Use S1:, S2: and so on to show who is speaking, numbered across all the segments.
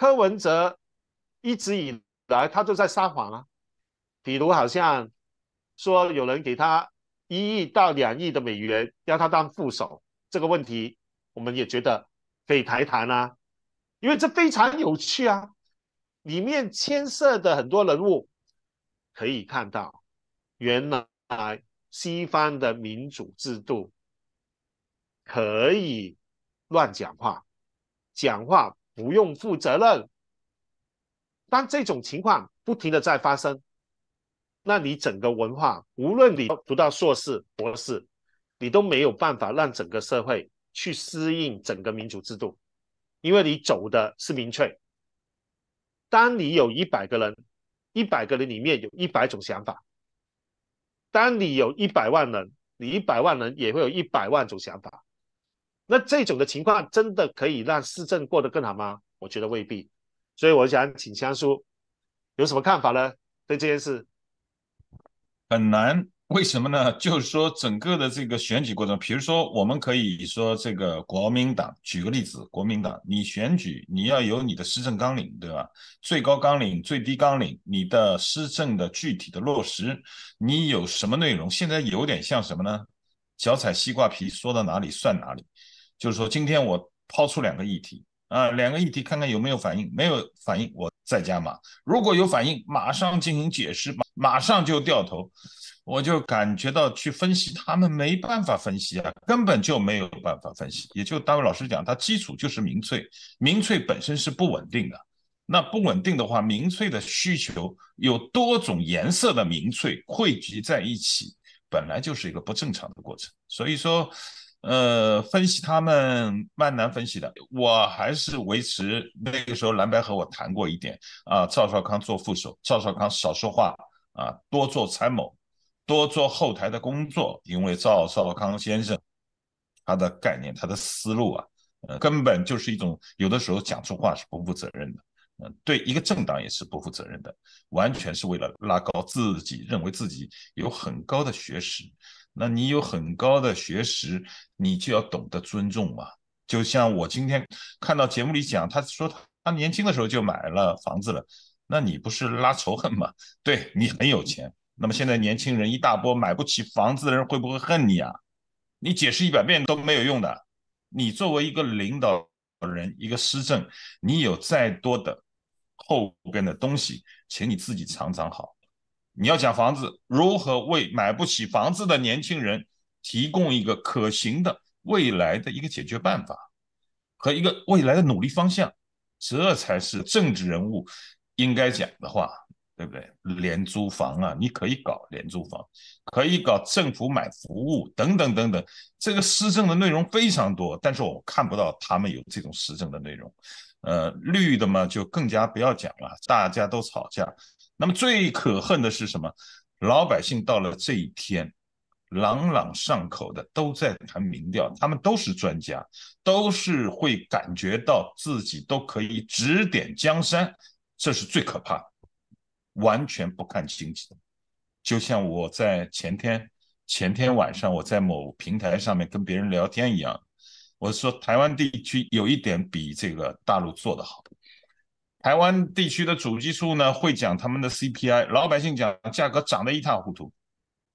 S1: 柯文哲一直以来，他都在撒谎啊，比如好像说有人给他一亿到两亿的美元，要他当副手，这个问题我们也觉得可以谈谈啊，因为这非常有趣啊，里面牵涉的很多人物可以看到，原来西方的民主制度可以乱讲话，讲话。不用负责任，但这种情况不停的在发生，那你整个文化，无论你读到硕士、博士，你都没有办法让整个社会去适应整个民主制度，因为你走的是民粹。当你有一百个人，一百个人里面有一百种想法；当你有一百万人，你一百万人也会有一百万种想法。那这种的情况真的可以让市政过得更好吗？我觉得未必。所以我想请香叔有什么看法呢？对这件事
S2: 很难，为什么呢？就是说整个的这个选举过程，比如说我们可以说这个国民党，举个例子，国民党，你选举你要有你的施政纲领，对吧？最高纲领、最低纲领，你的施政的具体的落实，你有什么内容？现在有点像什么呢？脚踩西瓜皮，说到哪里算哪里。就是说，今天我抛出两个议题啊，两个议题看看有没有反应，没有反应我再加码；如果有反应，马上进行解释，马马上就掉头。我就感觉到去分析他们没办法分析啊，根本就没有办法分析。也就大卫老师讲，他基础就是民粹，民粹本身是不稳定的。那不稳定的话，民粹的需求有多种颜色的民粹汇集在一起，本来就是一个不正常的过程。所以说。呃，分析他们蛮难分析的。我还是维持那个时候蓝白和我谈过一点啊。赵少康做副手，赵少康少说话啊，多做参谋，多做后台的工作。因为赵少康先生他的概念、他的思路啊，根本就是一种有的时候讲出话是不负责任的，嗯，对一个政党也是不负责任的，完全是为了拉高自己，认为自己有很高的学识。那你有很高的学识，你就要懂得尊重嘛。就像我今天看到节目里讲，他说他年轻的时候就买了房子了，那你不是拉仇恨吗？对你很有钱，那么现在年轻人一大波买不起房子的人会不会恨你啊？你解释一百遍都没有用的。你作为一个领导人，一个施政，你有再多的后边的东西，请你自己尝尝好。你要讲房子如何为买不起房子的年轻人提供一个可行的未来的一个解决办法和一个未来的努力方向，这才是政治人物应该讲的话，对不对？廉租房啊，你可以搞廉租房，可以搞政府买服务等等等等，这个施政的内容非常多，但是我看不到他们有这种施政的内容。呃，绿的嘛就更加不要讲了，大家都吵架。那么最可恨的是什么？老百姓到了这一天，朗朗上口的都在谈民调，他们都是专家，都是会感觉到自己都可以指点江山，这是最可怕的，完全不看经济。就像我在前天前天晚上，我在某平台上面跟别人聊天一样，我说台湾地区有一点比这个大陆做的好。台湾地区的主计处呢会讲他们的 CPI，老百姓讲价格涨得一塌糊涂。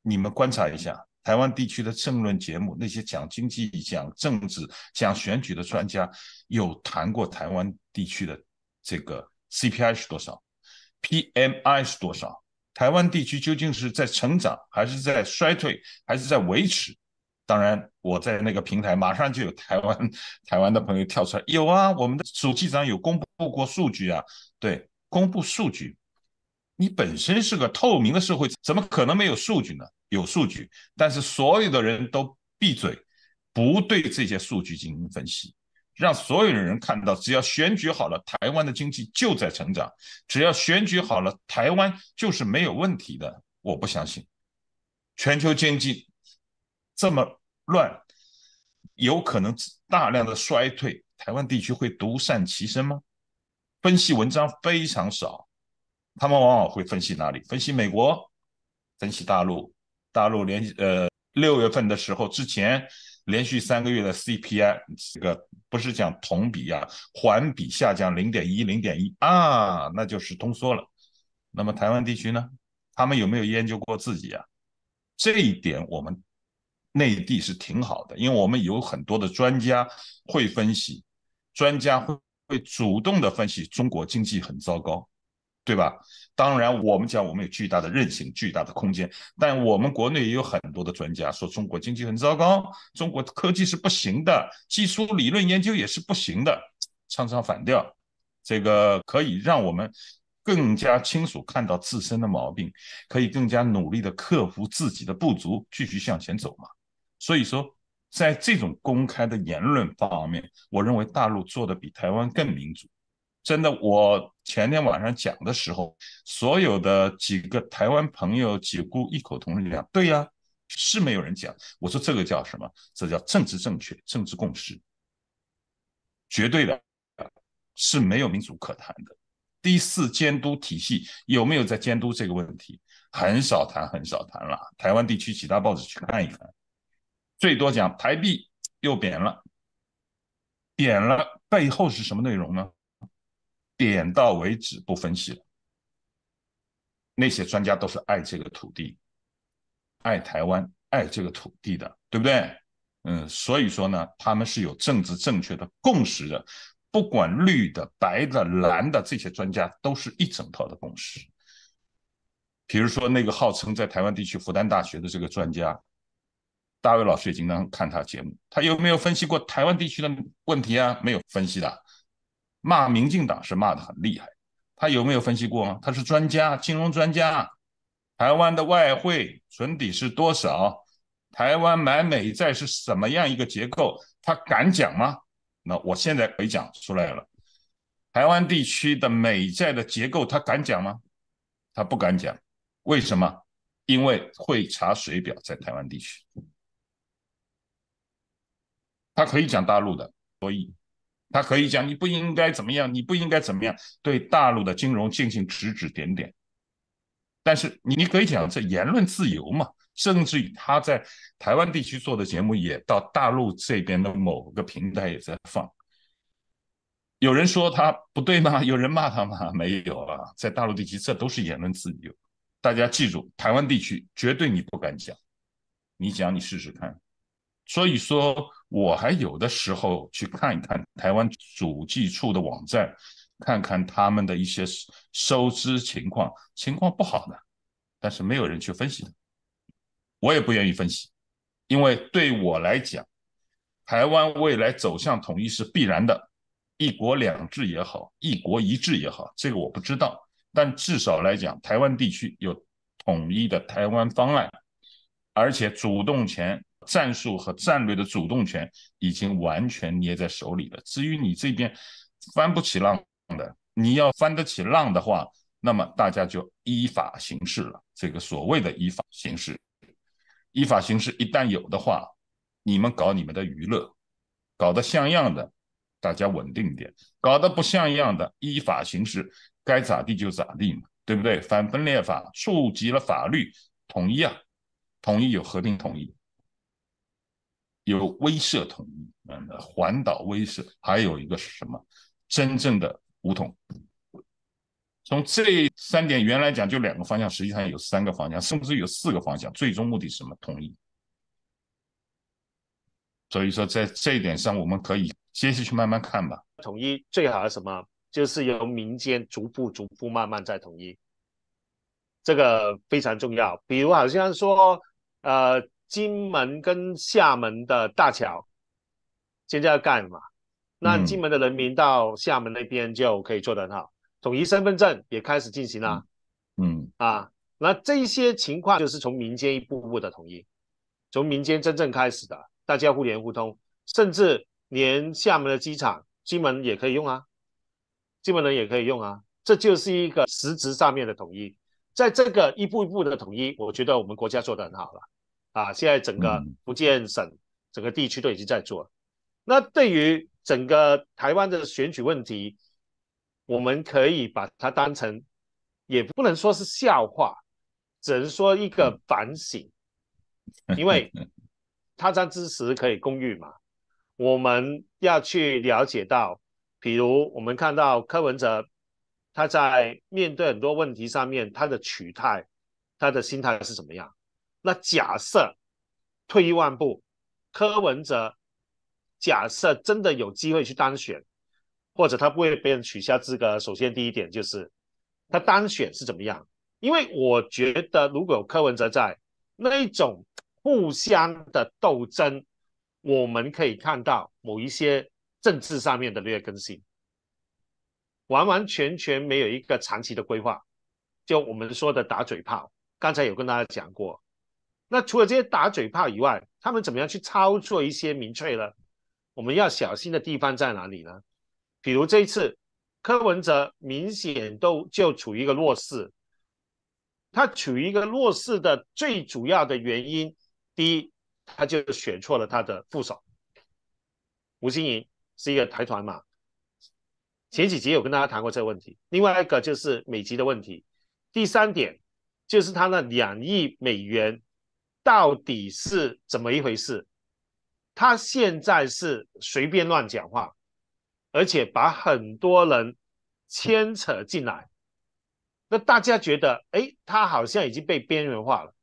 S2: 你们观察一下台湾地区的政论节目，那些讲经济、讲政治、讲选举的专家，有谈过台湾地区的这个 CPI 是多少，PMI 是多少？台湾地区究竟是在成长，还是在衰退，还是在维持？当然，我在那个平台马上就有台湾台湾的朋友跳出来，有啊，我们的手机上有公布过数据啊。对，公布数据，你本身是个透明的社会，怎么可能没有数据呢？有数据，但是所有的人都闭嘴，不对这些数据进行分析，让所有的人看到，只要选举好了，台湾的经济就在成长；只要选举好了，台湾就是没有问题的。我不相信，全球经济。这么乱，有可能大量的衰退，台湾地区会独善其身吗？分析文章非常少，他们往往会分析哪里？分析美国，分析大陆，大陆连呃六月份的时候之前连续三个月的 CPI，这个不是讲同比啊，环比下降零点一零点一啊，那就是通缩了。那么台湾地区呢？他们有没有研究过自己啊？这一点我们。内地是挺好的，因为我们有很多的专家会分析，专家会会主动的分析中国经济很糟糕，对吧？当然，我们讲我们有巨大的韧性、巨大的空间，但我们国内也有很多的专家说中国经济很糟糕，中国科技是不行的，技术理论研究也是不行的，唱唱反调，这个可以让我们更加清楚看到自身的毛病，可以更加努力的克服自己的不足，继续向前走嘛。所以说，在这种公开的言论方面，我认为大陆做的比台湾更民主。真的，我前天晚上讲的时候，所有的几个台湾朋友几乎异口同声讲：“对呀，是没有人讲。”我说这个叫什么？这叫政治正确、政治共识，绝对的是没有民主可谈的。第四监督体系有没有在监督这个问题？很少谈，很少谈了。台湾地区其他报纸去看一看。最多讲台币又贬了，贬了背后是什么内容呢？点到为止，不分析了。那些专家都是爱这个土地、爱台湾、爱这个土地的，对不对？嗯，所以说呢，他们是有政治正确的共识的。不管绿的、白的、蓝的，这些专家都是一整套的共识。比如说那个号称在台湾地区复旦大学的这个专家。大卫老师也经常看他节目，他有没有分析过台湾地区的问题啊？没有分析的，骂民进党是骂得很厉害。他有没有分析过？他是专家，金融专家。台湾的外汇存底是多少？台湾买美债是什么样一个结构？他敢讲吗？那我现在可以讲出来了。台湾地区的美债的结构，他敢讲吗？他不敢讲，为什么？因为会查水表，在台湾地区。他可以讲大陆的，所以他可以讲你不应该怎么样，你不应该怎么样，对大陆的金融进行指指点点。但是你你可以讲这言论自由嘛？甚至于他在台湾地区做的节目，也到大陆这边的某个平台也在放。有人说他不对吗？有人骂他吗？没有啊，在大陆地区这都是言论自由。大家记住，台湾地区绝对你不敢讲，你讲你试试看。所以说。我还有的时候去看一看台湾主计处的网站，看看他们的一些收支情况。情况不好的，但是没有人去分析的，我也不愿意分析，因为对我来讲，台湾未来走向统一是必然的，一国两制也好，一国一制也好，这个我不知道，但至少来讲，台湾地区有统一的台湾方案，而且主动权。战术和战略的主动权已经完全捏在手里了。至于你这边翻不起浪的，你要翻得起浪的话，那么大家就依法行事了。这个所谓的依法行事，依法行事一旦有的话，你们搞你们的娱乐，搞得像样的，大家稳定点；搞得不像样的，依法行事，该咋地就咋地嘛，对不对？反分裂法触及了法律统一啊，统一有和平统一。有威慑统一，嗯，环岛威慑，还有一个是什么？真正的武统。从这三点原来讲就两个方向，实际上有三个方向，甚至有
S1: 四个方向。最终目的是什么？统一。
S2: 所以说，在这一点上，我们可以接下去慢慢看吧。
S1: 统一最好是什么？就是由民间逐步、逐步、慢慢再统一，这个非常重要。比如，好像说，呃。金门跟厦门的大桥现在要盖嘛？那金门的人民到厦门那边就可以做得很好，统一身份证也开始进行了。嗯啊，那这些情况就是从民间一步步的统一，从民间真正开始的，大家互联互通，甚至连厦门的机场，金门也可以用啊，金门人也可以用啊，这就是一个实质上面的统一。在这个一步一步的统一，我觉得我们国家做得很好了。啊，现在整个福建省、整个地区都已经在做。那对于整个台湾的选举问题，我们可以把它当成，也不能说是笑话，只能说一个反省。因为他将支持可以公寓嘛，我们要去了解到，比如我们看到柯文哲，他在面对很多问题上面，他的取态、他的心态是怎么样？那假设退一万步，柯文哲假设真的有机会去当选，或者他不会被取消资格。首先，第一点就是他当选是怎么样？因为我觉得，如果有柯文哲在那一种互相的斗争，我们可以看到某一些政治上面的劣根性，完完全全没有一个长期的规划。就我们说的打嘴炮，刚才有跟大家讲过。那除了这些打嘴炮以外，他们怎么样去操作一些民粹呢？我们要小心的地方在哪里呢？比如这一次，柯文哲明显都就处于一个弱势。他处于一个弱势的最主要的原因，第一，他就选错了他的副手，吴欣盈是一个台团嘛。前几集有跟大家谈过这个问题。另外一个就是美籍的问题。第三点就是他那两亿美元。到底是怎么一回事？他现在是随便乱讲话，而且把很多人牵扯进来，那大家觉得，哎，他好像已经被边缘化了。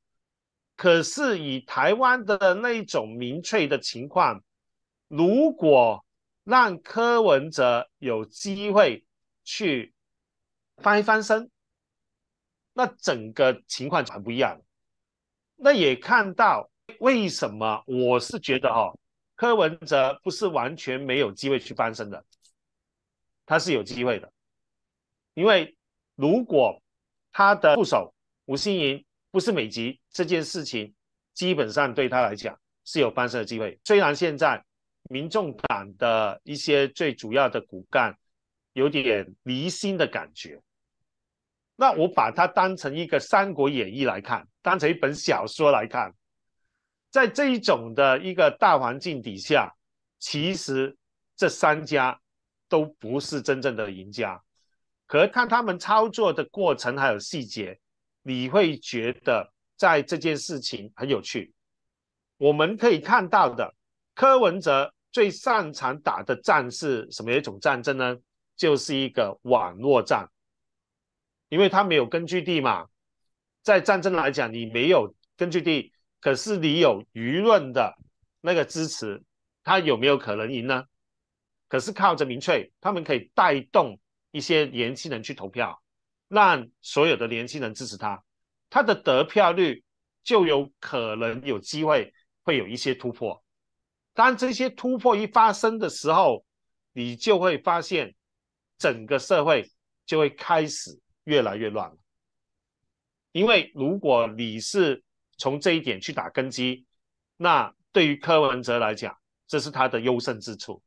S1: 可是以台湾的那种民粹的情况，如果让柯文哲有机会去翻一翻身，那整个情况很不一样。那也看到为什么我是觉得哈，柯文哲不是完全没有机会去翻身的，他是有机会的，因为如果他的副手吴欣盈不是美籍这件事情，基本上对他来讲是有翻身的机会。虽然现在民众党的一些最主要的骨干有点离心的感觉，那我把它当成一个三国演义来看。当成一本小说来看，在这一种的一个大环境底下，其实这三家都不是真正的赢家。可看他们操作的过程还有细节，你会觉得在这件事情很有趣。我们可以看到的，柯文哲最擅长打的战是什么一种战争呢？就是一个网络战，因为他没有根据地嘛。在战争来讲，你没有根据地，可是你有舆论的那个支持，他有没有可能赢呢？可是靠着民粹，他们可以带动一些年轻人去投票，让所有的年轻人支持他，他的得票率就有可能有机会会有一些突破。当这些突破一发生的时候，你就会发现整个社会就会开始越来越乱了。因为如果你是从这一点去打根基，那对于柯文哲来讲，这是他的优胜之处。